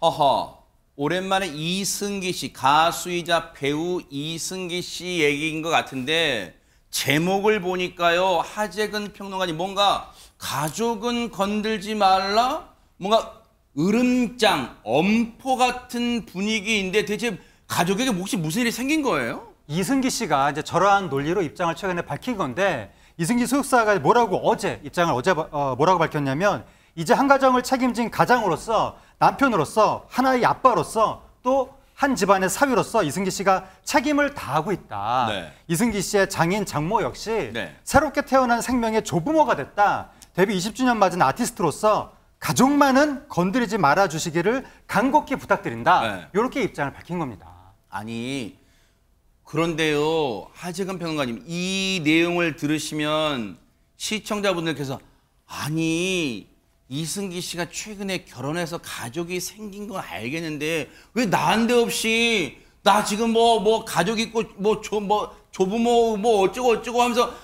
허허. 오랜만에 이승기 씨, 가수이자 배우 이승기 씨 얘기인 것 같은데 제목을 보니까요. 하재근 평론가님 뭔가 가족은 건들지 말라? 뭔가 으름장, 엄포 같은 분위기인데 대체 가족에게 뭐 혹시 무슨 일이 생긴 거예요? 이승기 씨가 이제 저러한 논리로 입장을 최근에 밝힌 건데 이승기 소속사가 뭐라고 어제 입장을 어제 어, 뭐라고 밝혔냐면 이제 한 가정을 책임진 가장으로서 남편으로서 하나의 아빠로서 또 한 집안의 사위로서 이승기 씨가 책임을 다하고 있다. 네. 이승기 씨의 장인 장모 역시 네. 새롭게 태어난 생명의 조부모가 됐다. 데뷔 20주년 맞은 아티스트로서 가족만은 건드리지 말아 주시기를 간곡히 부탁드린다. 네. 이렇게 입장을 밝힌 겁니다. 아니 그런데요 하재근 평론가님 이 내용을 들으시면 시청자분들께서 아니 이승기 씨가 최근에 결혼해서 가족이 생긴 건 알겠는데 왜 나한테 없이 나 지금 뭐뭐 뭐 가족 있고 뭐조뭐 뭐 조부모 뭐 어쩌고 어쩌고 하면서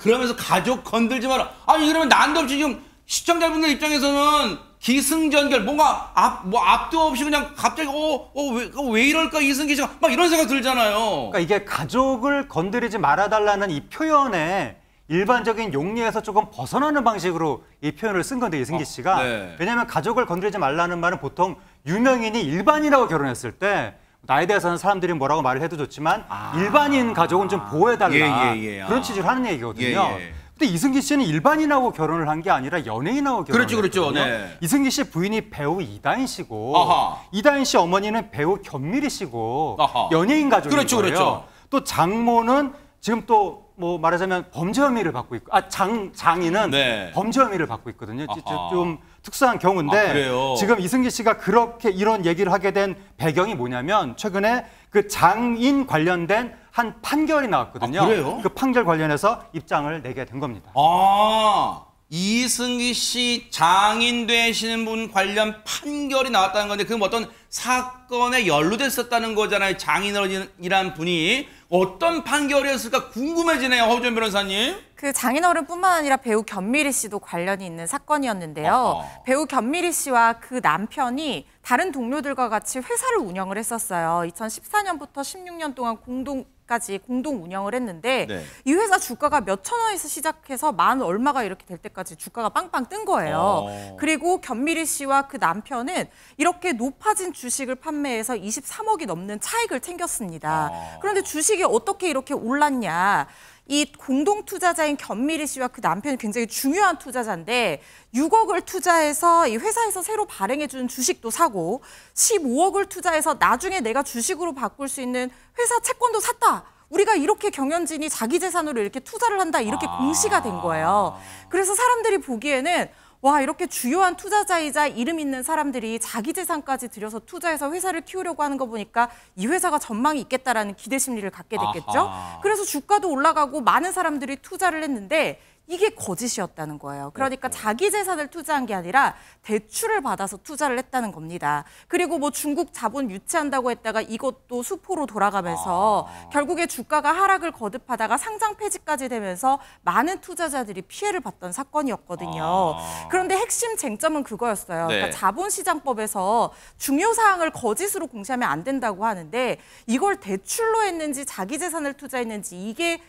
그러면서 가족 건들지 마라. 아니 이러면 나한테 없이 지금 시청자분들 입장에서는 기승전결 뭔가 앞 뭐 앞도 없이 그냥 갑자기 어어왜 어, 왜 이럴까 이승기 씨가 막 이런 생각 들잖아요. 그러니까 이게 가족을 건드리지 말아달라는 이 표현에 일반적인 용리에서 조금 벗어나는 방식으로 이 표현을 쓴 건데 이승기 어, 씨가 어, 네. 왜냐하면 가족을 건드리지 말라는 말은 보통 유명인이 일반인하고 결혼했을 때 나에 대해서는 사람들이 뭐라고 말을 해도 좋지만 아, 일반인 가족은 좀 보호해달라 예, 예, 예. 그런 취지로 하는 아. 얘기거든요. 예, 예. 근데 이승기 씨는 일반인하고 결혼을 한 게 아니라 연예인하고 결혼을 그렇죠, 그렇죠. 네. 이승기 씨 부인이 배우 이다인 씨고 아하. 이다인 씨 어머니는 배우 견미리 씨고 아하. 연예인 가족이에요. 그렇죠, 그렇죠. 또 장모는 지금 또뭐 말하자면 범죄 혐의를 받고 있고 아 장 장인은 네. 범죄 혐의를 받고 있거든요. 아하. 좀 특수한 경우인데 아, 지금 이승기 씨가 그렇게 이런 얘기를 하게 된 배경이 뭐냐면 최근에 그 장인 관련된 한 판결이 나왔거든요. 아, 그 판결 관련해서 입장을 내게 된 겁니다. 아 이승기 씨 장인 되시는 분 관련 판결이 나왔다는 건데 그럼 어떤 사건에 연루됐었다는 거잖아요. 장인어른이란 분이 어떤 판결이었을까 궁금해지네요. 허준 변호사님. 그 장인어른뿐만 아니라 배우 견미리 씨도 관련이 있는 사건이었는데요. 어허. 배우 견미리 씨와 그 남편이 다른 동료들과 같이 회사를 운영을 했었어요. 2014년부터 16년 동안 공동 2까지 공동 운영을 했는데 네. 이 회사 주가가 몇 천 원에서 시작해서 만 얼마가 이렇게 될 때까지 주가가 빵빵 뜬 거예요. 어. 그리고 견미리 씨와 그 남편은 이렇게 높아진 주식을 판매해서 23억이 넘는 차익을 챙겼습니다. 어. 그런데 주식이 어떻게 이렇게 올랐냐. 이 공동 투자자인 견미리 씨와 그 남편이 굉장히 중요한 투자자인데 6억을 투자해서 이 회사에서 새로 발행해 준 주식도 사고 15억을 투자해서 나중에 내가 주식으로 바꿀 수 있는 회사 채권도 샀다. 우리가 이렇게 경연진이 자기 재산으로 이렇게 투자를 한다 이렇게 아... 공시가 된 거예요. 그래서 사람들이 보기에는 와 이렇게 주요한 투자자이자 이름 있는 사람들이 자기 재산까지 들여서 투자해서 회사를 키우려고 하는 거 보니까 이 회사가 전망이 있겠다라는 기대 심리를 갖게 됐겠죠. 아하. 그래서 주가도 올라가고 많은 사람들이 투자를 했는데 이게 거짓이었다는 거예요. 네, 그러니까 네. 자기 재산을 투자한 게 아니라 대출을 받아서 투자를 했다는 겁니다. 그리고 뭐 중국 자본 유치한다고 했다가 이것도 수포로 돌아가면서 아... 결국에 주가가 하락을 거듭하다가 상장 폐지까지 되면서 많은 투자자들이 피해를 봤던 사건이었거든요. 아... 그런데 핵심 쟁점은 그거였어요. 네. 그러니까 자본시장법에서 중요 사항을 거짓으로 공시하면 안 된다고 하는데 이걸 대출로 했는지 자기 재산을 투자했는지 이게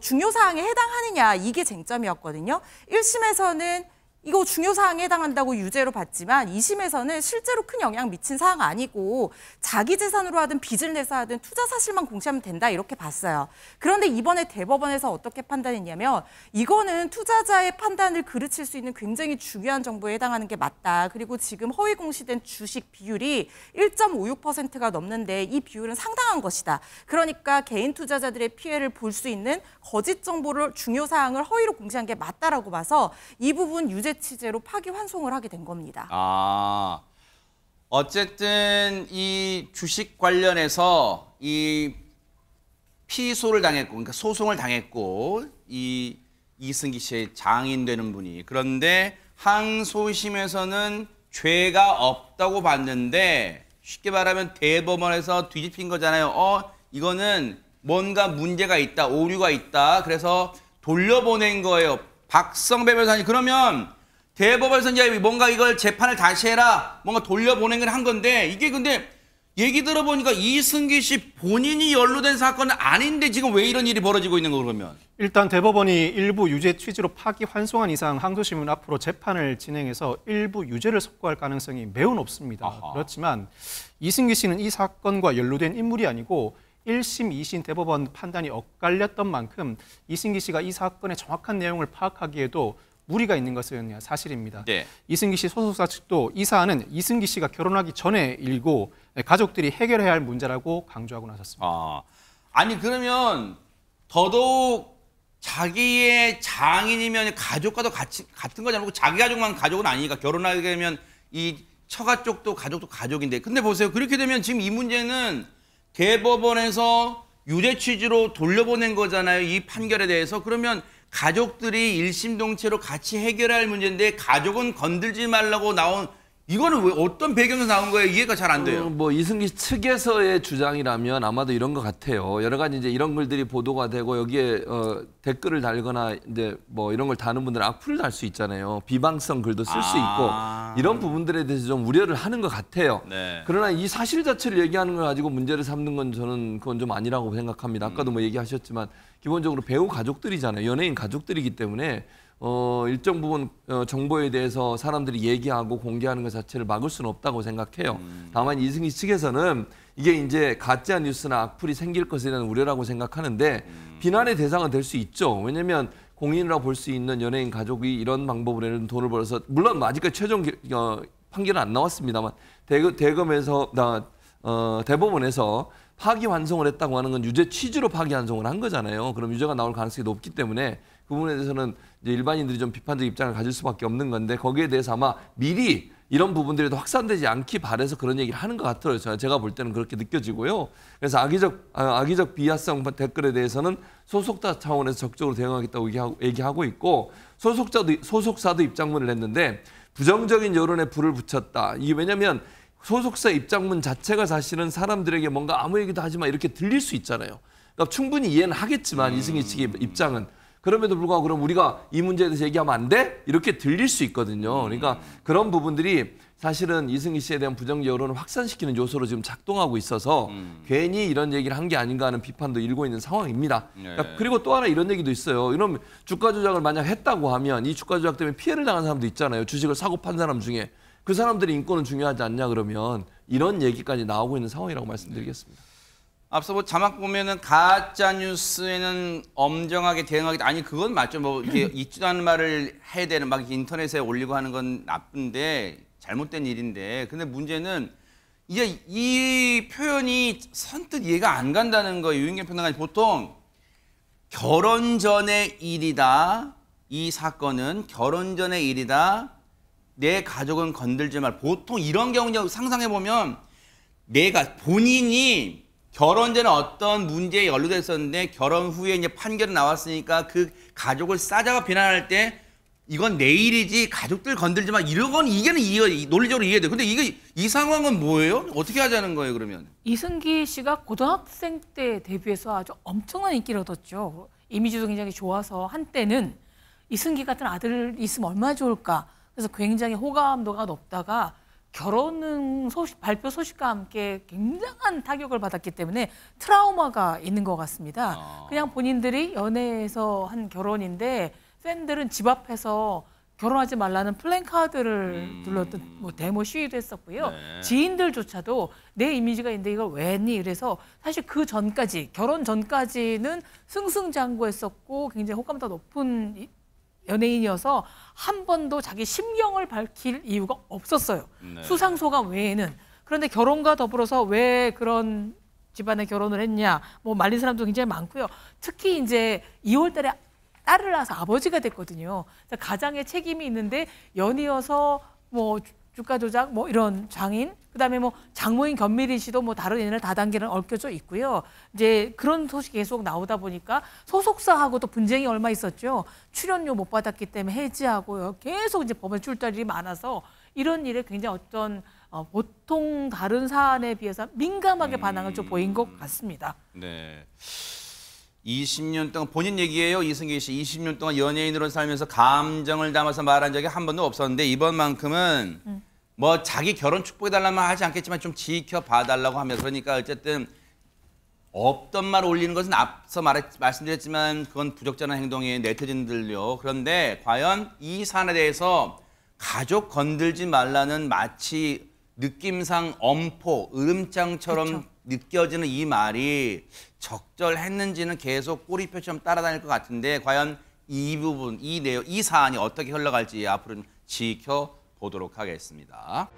중요 사항에 해당하느냐 이게 쟁점이었거든요. 1심에서는 이거 중요 사항에 해당한다고 유죄로 봤지만 2심에서는 실제로 큰 영향 미친 사항 아니고 자기 재산으로 하든 빚을 내서 하든 투자 사실만 공시하면 된다 이렇게 봤어요. 그런데 이번에 대법원에서 어떻게 판단했냐면 이거는 투자자의 판단을 그르칠 수 있는 굉장히 중요한 정보에 해당하는 게 맞다. 그리고 지금 허위 공시된 주식 비율이 1.56%가 넘는데 이 비율은 상당한 것이다. 그러니까 개인 투자자들의 피해를 볼 수 있는 거짓 정보를 중요 사항을 허위로 공시한 게 맞다라고 봐서 이 부분 유죄 취재로 파기환송을 하게 된 겁니다. 아, 어쨌든 이 주식 관련해서 이 피소를 당했고, 그러니까 소송을 당했고 이 이승기 씨의 장인 되는 분이 그런데 항소심에서는 죄가 없다고 봤는데 쉽게 말하면 대법원에서 뒤집힌 거잖아요. 어, 이거는 뭔가 문제가 있다, 오류가 있다. 그래서 돌려보낸 거예요. 박성 변호사님 그러면 대법원 선지이 뭔가 이걸 재판을 다시 해라 뭔가 돌려보낸걸 한 건데 이게 근데 얘기 들어보니까 이승기 씨 본인이 연루된 사건은 아닌데 지금 왜 이런 일이 벌어지고 있는 거 그러면? 일단 대법원이 일부 유죄 취지로 파기 환송한 이상 항소심은 앞으로 재판을 진행해서 일부 유죄를 선고할 가능성이 매우 높습니다. 아하. 그렇지만 이승기 씨는 이 사건과 연루된 인물이 아니고 1심, 2심 대법원 판단이 엇갈렸던 만큼 이승기 씨가 이 사건의 정확한 내용을 파악하기에도 무리가 있는 것은 사실입니다. 네. 이승기 씨 소속사 측도 이 사안은 이승기 씨가 결혼하기 전에 일고 가족들이 해결해야 할 문제라고 강조하고 나섰습니다. 아, 아니 그러면 더더욱 자기의 장인이면 가족과도 같이 같은 거잖아요. 자기 가족만 가족은 아니니까 결혼하게 되면 이 처가 쪽도 가족도 가족인데 근데 보세요 그렇게 되면 지금 이 문제는 대법원에서 유죄 취지로 돌려보낸 거잖아요 이 판결에 대해서 그러면 가족들이 일심동체로 같이 해결할 문제인데 가족은 건들지 말라고 나온 이거는 왜 어떤 배경에서 나온 거예요? 이해가 잘 안 돼요. 음, 뭐 이승기 측에서의 주장이라면 아마도 이런 것 같아요. 여러 가지 이제 이런 글들이 보도가 되고 여기에 어, 댓글을 달거나 이제 뭐 이런 걸 다는 분들은 악플을 달 수 있잖아요. 비방성 글도 쓸수 아 있고 이런 부분들에 대해서 좀 우려를 하는 것 같아요. 네. 그러나 이 사실 자체를 얘기하는 걸 가지고 문제를 삼는 건 저는 그건 좀 아니라고 생각합니다. 아까도 뭐 음. 얘기하셨지만 기본적으로 배우 가족들이잖아요. 연예인 가족들이기 때문에 어, 일정 부분 어, 정보에 대해서 사람들이 얘기하고 공개하는 것 자체를 막을 수는 없다고 생각해요. 음. 다만 이승희 측에서는 이게 이제 가짜 뉴스나 악플이 생길 것에 대한 우려라고 생각하는데 음. 비난의 대상은 될 수 있죠. 왜냐하면 공인이라 볼수 있는 연예인 가족이 이런 방법으로는 돈을 벌어서 물론 아직까지 최종 어, 판결은 안 나왔습니다만 대금, 대금에서 나 어, 대법원에서 파기환송을 했다고 하는 건 유죄 취지로 파기환송을 한 거잖아요. 그럼 유죄가 나올 가능성이 높기 때문에 그 부분에 대해서는 이제 일반인들이 좀 비판적 입장을 가질 수밖에 없는 건데 거기에 대해서 아마 미리 이런 부분들이 더 확산되지 않기 바래서 그런 얘기를 하는 것 같아요. 제가 볼 때는 그렇게 느껴지고요. 그래서 악의적 아, 악의적 비하성 댓글에 대해서는 소속자 차원에서 적극적으로 대응하겠다고 얘기하고, 있고 소속자도 소속사도 입장문을 했는데 부정적인 여론에 불을 붙였다. 이게 왜냐하면 소속사 입장문 자체가 사실은 사람들에게 뭔가 아무 얘기도 하지 마 이렇게 들릴 수 있잖아요. 그러니까 충분히 이해는 하겠지만 음... 이승희 측의 입장은 그럼에도 불구하고 그럼 우리가 이 문제에 대해서 얘기하면 안 돼? 이렇게 들릴 수 있거든요. 음. 그러니까 그런 부분들이 사실은 이승희 씨에 대한 부정 여론을 확산시키는 요소로 지금 작동하고 있어서 음. 괜히 이런 얘기를 한 게 아닌가 하는 비판도 일고 있는 상황입니다. 그러니까 네. 그러니까 그리고 또 하나 이런 얘기도 있어요. 이런 주가 조작을 만약 했다고 하면 이 주가 조작 때문에 피해를 당한 사람도 있잖아요. 주식을 사고 판 사람 중에 그 사람들의 인권은 중요하지 않냐 그러면 이런 얘기까지 나오고 있는 상황이라고 말씀드리겠습니다. 네. 앞서 뭐 자막 보면은 가짜 뉴스에는 엄정하게 대응하기 아니 그건 맞죠 뭐 이게 있지도 않은 말을 해야 되는 막 인터넷에 올리고 하는 건 나쁜데 잘못된 일인데 근데 문제는 이제 이 표현이 선뜻 이해가 안 간다는 거예요 유인경 평론가 보통 결혼 전의 일이다 이 사건은 결혼 전의 일이다 내 가족은 건들지 말 보통 이런 경우 상상해 보면 내가 본인이 결혼전에 어떤 문제에 연루됐었는데 결혼 후에 이제 판결이 나왔으니까 그 가족을 싸잡아 비난할 때 이건 내 일이지 가족들 건들지 마 이런 건 이게는 이해, 논리적으로 이해돼. 근데 이게 이 상황은 뭐예요? 어떻게 하자는 거예요 그러면? 이승기 씨가 고등학생 때 데뷔해서 아주 엄청난 인기를 얻었죠. 이미지도 굉장히 좋아서 한때는 이승기 같은 아들 있으면 얼마나 좋을까. 그래서 굉장히 호감도가 높다가 결혼 소식, 발표 소식과 함께 굉장한 타격을 받았기 때문에 트라우마가 있는 것 같습니다. 아. 그냥 본인들이 연애에서 한 결혼인데 팬들은 집 앞에서 결혼하지 말라는 플랜카드를 둘렀던뭐 음. 데모 시위도 했었고요. 네. 지인들조차도 내 이미지가 있는데 이걸 왜 했니? 이래서 사실 그 전까지 결혼 전까지는 승승장구했었고 굉장히 호감도 높은 연예인이어서 한 번도 자기 심경을 밝힐 이유가 없었어요. 네. 수상소가 외에는. 그런데 결혼과 더불어서 왜 그런 집안에 결혼을 했냐. 뭐 말린 사람도 굉장히 많고요. 특히 이제 2월 달에 딸을 낳아서 아버지가 됐거든요. 가장의 책임이 있는데 연이어서 뭐 주가 조작 뭐 이런 장인 그다음에 뭐 장모인 견미리 씨도 뭐 다른 인을 다단계는 얽혀져 있고요. 이제 그런 소식이 계속 나오다 보니까 소속사하고도 분쟁이 얼마 있었죠. 출연료 못 받았기 때문에 해지하고요. 계속 이제 법원 출달이 많아서 이런 일에 굉장히 어떤 어, 보통 다른 사안에 비해서 민감하게 반응을 음... 좀 보인 것 음. 같습니다. 네. 20년 동안 본인 얘기예요. 이승기 씨 20년 동안 연예인으로 살면서 감정을 담아서 말한 적이 한 번도 없었는데 이번만큼은 음. 뭐 자기 결혼 축복해 달라면 하지 않겠지만 좀 지켜봐 달라고 하면서 그러니까 어쨌든 없던 말 올리는 것은 앞서 말했, 말씀드렸지만 그건 부적절한 행동이에요. 네티즌들요. 그런데 과연 이 사안에 대해서 가족 건들지 말라는 마치 느낌상 엄포, 으름장처럼 그쵸. 느껴지는 이 말이 적절했는지는 계속 꼬리표처럼 따라다닐 것 같은데 과연 이 부분, 이 내용, 이 사안이 어떻게 흘러갈지 앞으로 는 지켜보도록 하겠습니다.